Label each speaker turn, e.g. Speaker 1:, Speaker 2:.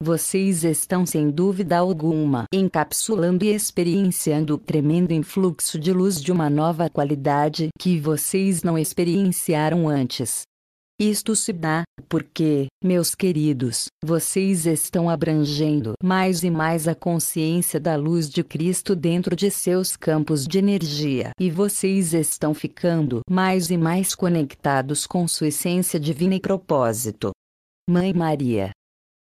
Speaker 1: Vocês estão sem dúvida
Speaker 2: alguma encapsulando e experienciando o tremendo influxo de luz de uma nova qualidade que vocês não experienciaram antes. Isto se dá porque, meus queridos, vocês estão abrangendo mais e mais a consciência da luz de Cristo dentro de seus campos de energia e vocês estão ficando mais e mais conectados com sua essência divina e
Speaker 1: propósito. Mãe Maria,